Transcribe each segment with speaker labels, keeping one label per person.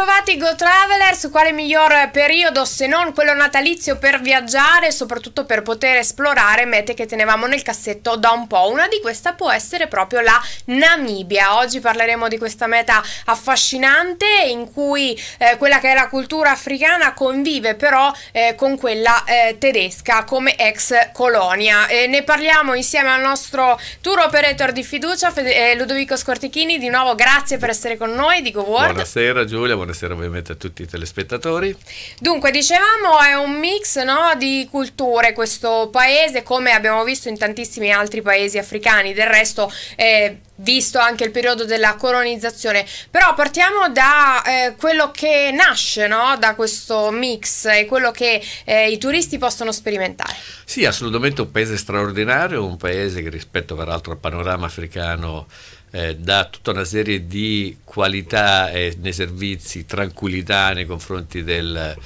Speaker 1: Bentrovati Go Travelers, quale miglior periodo se non quello natalizio per viaggiare e soprattutto per poter esplorare mete che tenevamo nel cassetto da un po'. Una di queste può essere proprio la Namibia. Oggi parleremo di questa meta affascinante in cui eh, quella che è la cultura africana convive però eh, con quella eh, tedesca come ex colonia. E ne parliamo insieme al nostro tour operator di fiducia Fede eh, Ludovico Scortichini. Di nuovo grazie per essere con noi di GoWorld.
Speaker 2: Buonasera Giulia, buonasera buonasera ovviamente a tutti i telespettatori.
Speaker 1: Dunque, dicevamo, è un mix no, di culture questo paese, come abbiamo visto in tantissimi altri paesi africani, del resto eh, visto anche il periodo della colonizzazione. Però partiamo da eh, quello che nasce no? da questo mix e quello che eh, i turisti possono sperimentare.
Speaker 2: Sì, assolutamente un paese straordinario, un paese che rispetto peraltro al panorama africano eh, dà tutta una serie di qualità nei servizi, tranquillità nei confronti del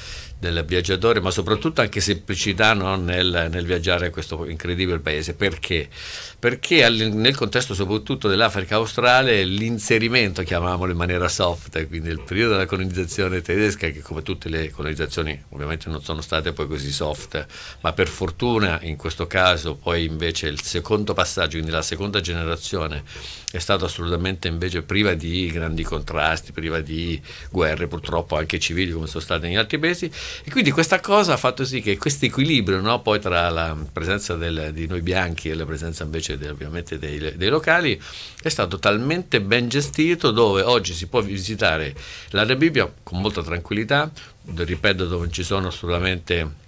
Speaker 2: del viaggiatore, ma soprattutto anche semplicità no? nel, nel, viaggiare in questo incredibile paese. Perché? Perché al, nel contesto soprattutto dell'Africa australe l'inserimento, chiamiamolo in maniera soft, quindi il periodo della colonizzazione tedesca, che come tutte le colonizzazioni ovviamente non sono state poi così soft, ma per fortuna in questo caso poi invece il secondo passaggio, quindi la seconda generazione, è stato assolutamente invece priva di grandi contrasti, priva di guerre purtroppo anche civili come sono state in altri paesi e quindi questa cosa ha fatto sì che questo equilibrio no, poi tra la presenza del, di noi bianchi e la presenza invece de, ovviamente dei, dei, locali è stato talmente ben gestito dove oggi si può visitare l'Area Bibbia con molta tranquillità, ripeto dove ci sono solamente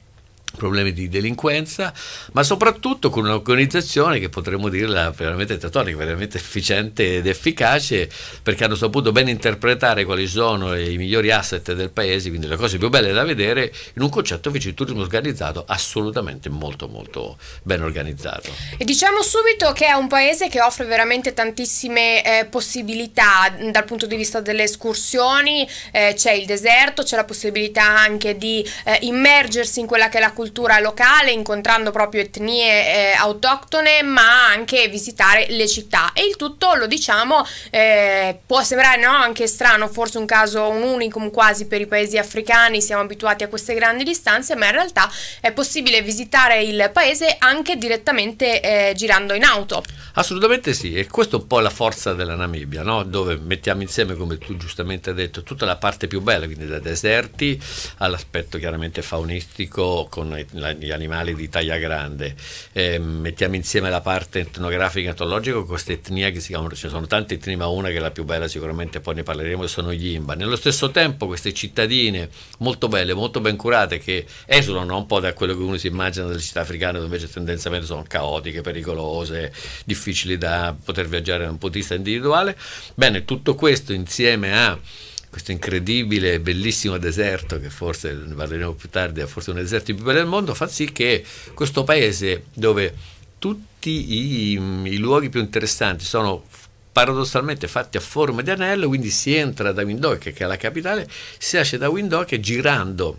Speaker 2: problemi di delinquenza, ma soprattutto con un'organizzazione che potremmo dirla veramente tetonica, veramente efficiente ed efficace, perché hanno saputo ben interpretare quali sono i migliori asset del paese, quindi le cose più belle da vedere, in un concetto invece di turismo organizzato assolutamente molto molto ben organizzato.
Speaker 1: E diciamo subito che è un paese che offre veramente tantissime eh, possibilità dal punto di vista delle escursioni, eh, c'è il deserto, c'è la possibilità anche di eh, immergersi in quella che è la cultura cultura locale, incontrando proprio etnie eh, autoctone, ma anche visitare le città. E il tutto, lo diciamo, eh, può sembrare no, anche strano, forse un caso, un unicum quasi per i paesi africani, siamo abituati a queste grandi distanze, ma in realtà è possibile visitare il paese anche direttamente eh, girando in auto.
Speaker 2: Assolutamente sì, e questo è un po' la forza della Namibia, no? dove mettiamo insieme, come tu giustamente hai detto, tutta la parte più bella, quindi dai deserti all'aspetto chiaramente faunistico, con con gli animali di taglia grande, eh, mettiamo insieme la parte etnografica e etnologica con questa etnia che si chiamano, ci sono tante etnie, ma una che è la più bella sicuramente, poi ne parleremo, sono gli Imba. Nello stesso tempo queste cittadine molto belle, molto ben curate, che esulano un po' da quello che uno si immagina delle città africane, dove invece tendenzialmente sono caotiche, pericolose, difficili da poter viaggiare da un punto di vista individuale. Bene, tutto questo insieme a questo incredibile e bellissimo deserto, che forse ne parleremo più tardi, è forse uno dei deserti più belli del mondo, fa sì che questo paese dove tutti i, i luoghi più interessanti sono paradossalmente fatti a forma di anello, quindi si entra da Windhoek, che è la capitale, si esce da Windhoek girando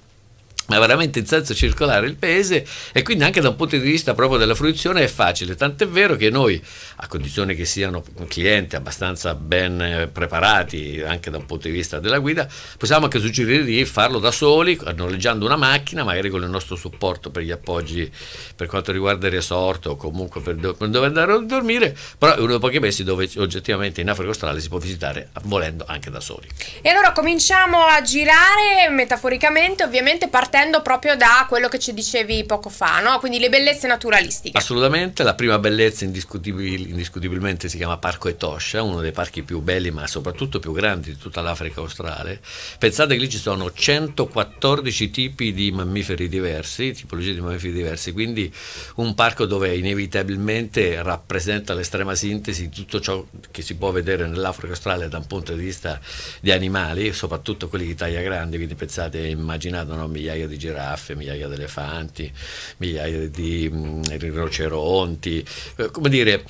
Speaker 2: ma veramente in senso circolare il paese e quindi anche da un punto di vista proprio della fruizione è facile, tant'è vero che noi, a condizione che siano clienti abbastanza ben eh, preparati anche da un punto di vista della guida, possiamo anche suggerire di farlo da soli, noleggiando una macchina, magari con il nostro supporto per gli appoggi per quanto riguarda il resort o comunque per dove andare a dormire, però è uno dei pochi paesi dove oggettivamente in Africa australe si può visitare volendo anche da soli.
Speaker 1: E allora cominciamo a girare metaforicamente, ovviamente partendo partendo proprio da quello che ci dicevi poco fa, no? quindi le bellezze naturalistiche.
Speaker 2: Assolutamente, la prima bellezza indiscutibil indiscutibilmente si chiama Parco Etosha, uno dei parchi più belli ma soprattutto più grandi di tutta l'Africa australe. Pensate che lì ci sono 114 tipi di mammiferi diversi, tipologie di mammiferi diversi, quindi un parco dove inevitabilmente rappresenta l'estrema sintesi di tutto ciò che si può vedere nell'Africa australe da un punto di vista di animali, soprattutto quelli di taglia grande, quindi pensate, immaginate no? migliaia migliaia di giraffe, migliaia di elefanti, migliaia di, di, mm, di rinoceronti, eh, come dire,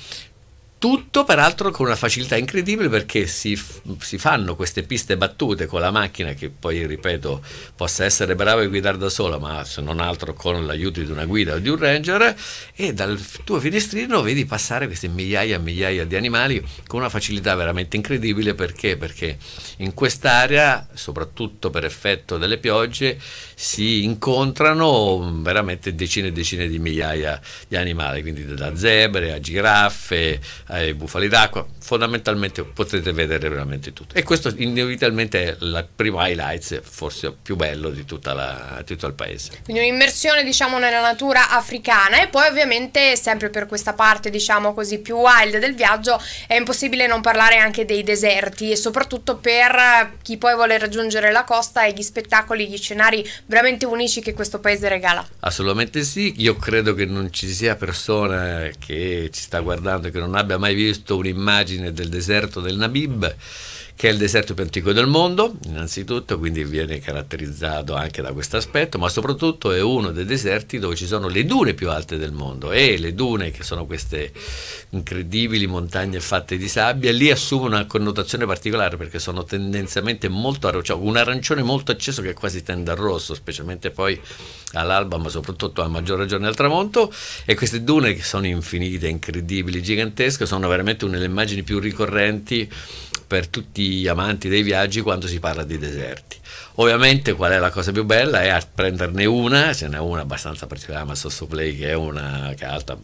Speaker 2: tutto tutto peraltro con una facilità incredibile perché si, si, fanno queste piste battute con la macchina che poi ripeto possa essere brava a guidare da sola ma se non altro con l'aiuto di una guida o di un ranger e dal tuo finestrino vedi passare queste migliaia e migliaia di animali con una facilità veramente incredibile perché, perché in quest'area soprattutto per effetto delle piogge si incontrano veramente decine e decine di migliaia di animali quindi da zebre a giraffe ai buoni bufali d'acqua, fondamentalmente potrete vedere veramente tutto. E questo inevitabilmente è il primo highlight, forse più bello di, la, di tutto il paese.
Speaker 1: Quindi un'immersione diciamo nella natura africana e poi ovviamente sempre per questa parte diciamo così più wild del viaggio è impossibile non parlare anche dei deserti e soprattutto per chi poi vuole raggiungere la costa e gli spettacoli, gli scenari veramente unici che questo paese regala.
Speaker 2: Assolutamente sì, io credo che non ci sia persona che ci sta guardando che non abbia mai visto chiesto un'immagine del deserto del Nabib che è il deserto più antico del mondo, innanzitutto, quindi viene caratterizzato anche da questo aspetto, ma soprattutto è uno dei deserti dove ci sono le dune più alte del mondo e le dune, che sono queste incredibili montagne fatte di sabbia, lì assumono una connotazione particolare perché sono tendenzialmente molto arancione, un arancione molto acceso che quasi tende al rosso, specialmente poi all'alba, ma soprattutto a maggior ragione al tramonto, e queste dune che sono infinite, incredibili, gigantesche, sono veramente una delle immagini più ricorrenti per tutti gli amanti dei viaggi quando si parla di deserti. Ovviamente qual è la cosa più bella è prenderne una, ce n'è una abbastanza particolare, ma Play che è una che è alta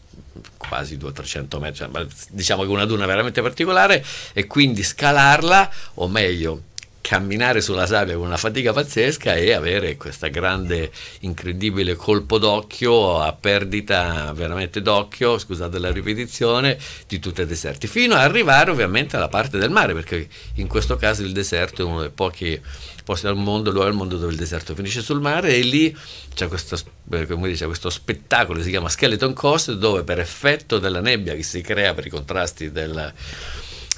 Speaker 2: quasi 200-300 metri, diciamo che una duna veramente particolare e quindi scalarla o meglio camminare sulla sabbia con una fatica pazzesca e avere questo grande, incredibile colpo d'occhio a perdita veramente d'occhio, scusate la ripetizione, di tutti i deserti, fino ad arrivare ovviamente alla parte del mare, perché in questo caso il deserto è uno dei pochi posti al mondo, luogo al mondo dove il deserto finisce sul mare e lì c'è questo, eh, dice, questo spettacolo che si chiama Skeleton Coast dove per effetto della nebbia che si crea per i contrasti del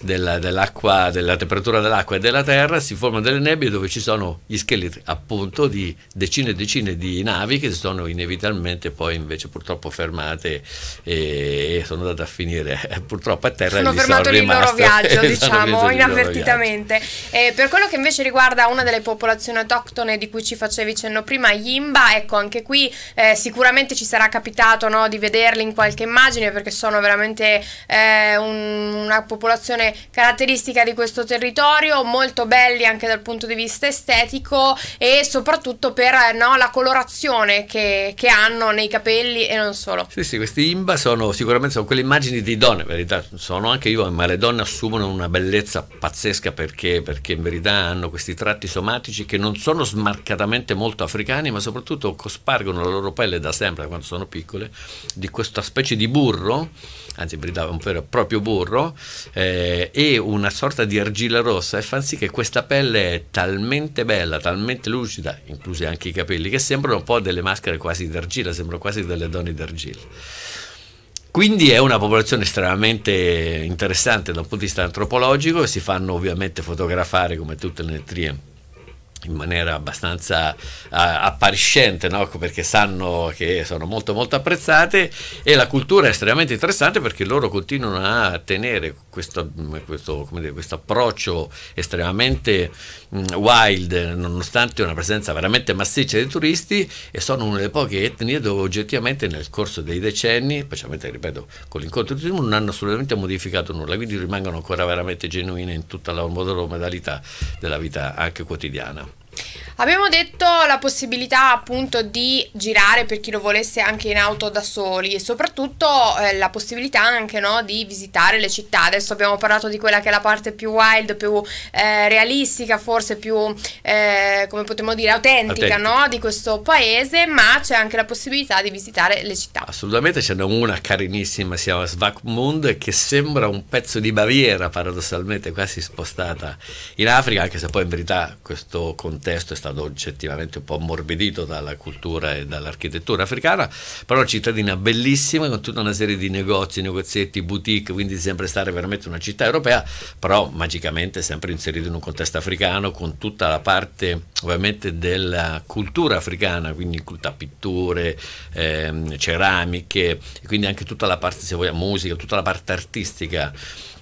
Speaker 2: della, dell della temperatura dell'acqua e della terra, si formano delle nebbie dove ci sono gli scheletri appunto di decine e decine di navi che si sono inevitabilmente poi invece purtroppo fermate e sono andate a finire eh, purtroppo a terra. Sono fermato sono il loro viaggio esatto, diciamo inavvertitamente.
Speaker 1: Eh, per quello che invece riguarda una delle popolazioni autoctone di cui ci facevi cenno prima, gli Imba, ecco anche qui eh, sicuramente ci sarà capitato no, di vederli in qualche immagine perché sono veramente eh, un, una popolazione caratteristica di questo territorio, molto belli anche dal punto di vista estetico e soprattutto per eh, no, la colorazione che, che, hanno nei capelli e non solo.
Speaker 2: Sì, sì, questi imba sono sicuramente sono quelle immagini di donne, in verità sono anche io, ma le donne assumono una bellezza pazzesca perché, perché in verità hanno questi tratti somatici che non sono smarcatamente molto africani, ma soprattutto cospargono la loro pelle da sempre, da quando sono piccole, di questa specie di burro anzi brillava un vero e proprio burro, eh, e una sorta di argilla rossa e fa sì che questa pelle è talmente bella, talmente lucida, inclusi anche i capelli, che sembrano un po' delle maschere quasi d'argilla, sembrano quasi delle donne d'argilla. Quindi è una popolazione estremamente interessante da un punto di vista antropologico, e si fanno ovviamente fotografare come tutte le etnie in maniera abbastanza uh, appariscente, no? Ecco, perché sanno che sono molto molto apprezzate e la cultura è estremamente interessante perché loro continuano a tenere questo, questo, dire, questo approccio estremamente mh, mm, wild, nonostante una presenza veramente massiccia di turisti e sono una delle poche etnie dove oggettivamente nel corso dei decenni, specialmente ripeto con l'incontro di turismo, non hanno assolutamente modificato nulla, quindi rimangono ancora veramente genuine in tutta la loro modalità della vita anche quotidiana.
Speaker 1: Abbiamo detto la possibilità appunto di girare per chi lo volesse anche in auto da soli e soprattutto eh, la possibilità anche no, di visitare le città. Adesso abbiamo parlato di quella che è la parte più wild, più eh, realistica, forse più eh, come potremmo dire autentica no, di questo paese, ma c'è anche la possibilità di visitare le città.
Speaker 2: Assolutamente ce n'è una carinissima, si chiama Svakmund, che sembra un pezzo di Baviera paradossalmente, quasi spostata in Africa, anche se poi in verità questo contesto è stato stato oggettivamente un po' ammorbidito dalla cultura e dall'architettura africana, però cittadina bellissima con tutta una serie di negozi, negozietti, boutique, quindi sembra stare veramente una città europea, però magicamente sempre inserita in un contesto africano con tutta la parte ovviamente della cultura africana, quindi culta pitture, ehm, ceramiche, quindi anche tutta la parte, se vogliamo, musica, tutta la parte artistica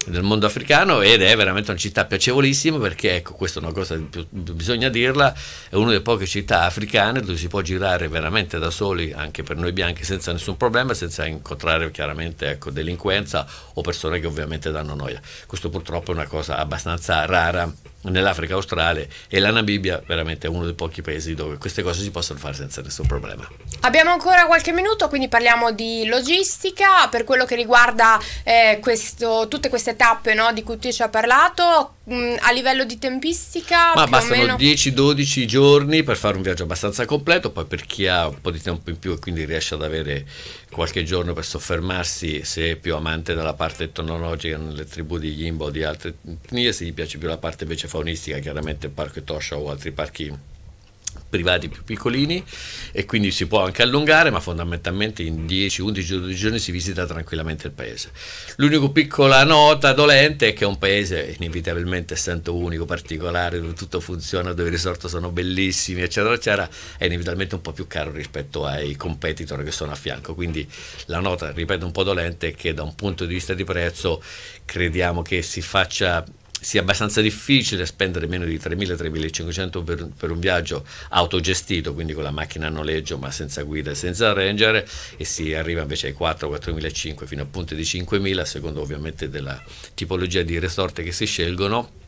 Speaker 2: del mondo africano ed è veramente una città piacevolissima perché ecco questa è una cosa che bisogna dirla è una delle poche città africane dove si può girare veramente da soli anche per noi bianchi senza nessun problema senza incontrare chiaramente ecco, delinquenza o persone che ovviamente danno noia questo purtroppo è una cosa abbastanza rara nell'Africa australe e la Namibia veramente è uno dei pochi paesi dove queste cose si possono fare senza nessun problema.
Speaker 1: Abbiamo ancora qualche minuto, quindi parliamo di logistica per quello che riguarda eh, questo, tutte queste tappe no, di cui tu ci hai parlato. Mh, mm, a livello di tempistica, ma bastano meno...
Speaker 2: 10-12 giorni per fare un viaggio abbastanza completo. Poi, per chi ha un po' di tempo in più e quindi riesce ad avere qualche giorno per soffermarsi se è più amante della parte etnologica nelle tribù di Yimbo o di altre etnie, se gli piace più la parte invece faunistica, chiaramente il parco Etosha o altri parchi privati più piccolini e quindi si può anche allungare, ma fondamentalmente in 10, 11, 12 giorni si visita tranquillamente il paese. L'unica piccola nota dolente è che è un paese inevitabilmente essendo unico, particolare, dove tutto funziona, dove i risorti sono bellissimi, eccetera, eccetera, è inevitabilmente un po' più caro rispetto ai competitor che sono a fianco. Quindi la nota, ripeto, un po' dolente è che da un punto di vista di prezzo crediamo che si faccia sia abbastanza difficile spendere meno di 3.000-3.500 per, per, un viaggio autogestito, quindi con la macchina a noleggio ma senza guida e senza ranger e si arriva invece ai 4-4.500 fino a punti di 5.000 secondo ovviamente della tipologia di resort che si scelgono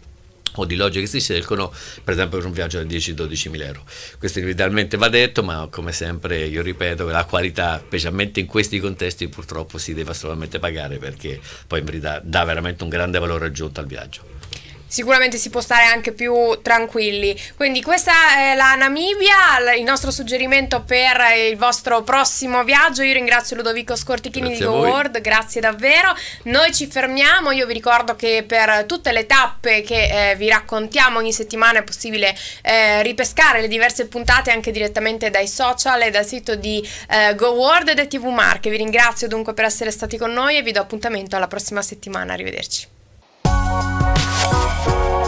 Speaker 2: o di logge che si scelgono per esempio per un viaggio da 10-12 mila euro questo individualmente va detto ma come sempre io ripeto che la qualità specialmente in questi contesti purtroppo si deve assolutamente pagare perché poi in verità dà veramente un grande valore aggiunto al viaggio
Speaker 1: sicuramente si può stare anche più tranquilli. Quindi questa è la Namibia, il nostro suggerimento per il vostro prossimo viaggio. Io ringrazio Ludovico Scortichini grazie di Go World, grazie davvero. Noi ci fermiamo, io vi ricordo che per tutte le tappe che eh, vi raccontiamo ogni settimana è possibile eh, ripescare le diverse puntate anche direttamente dai social e dal sito di eh, Go World e da TV Marche. Vi ringrazio dunque per essere stati con noi e vi do appuntamento alla prossima settimana. Arrivederci. Bye.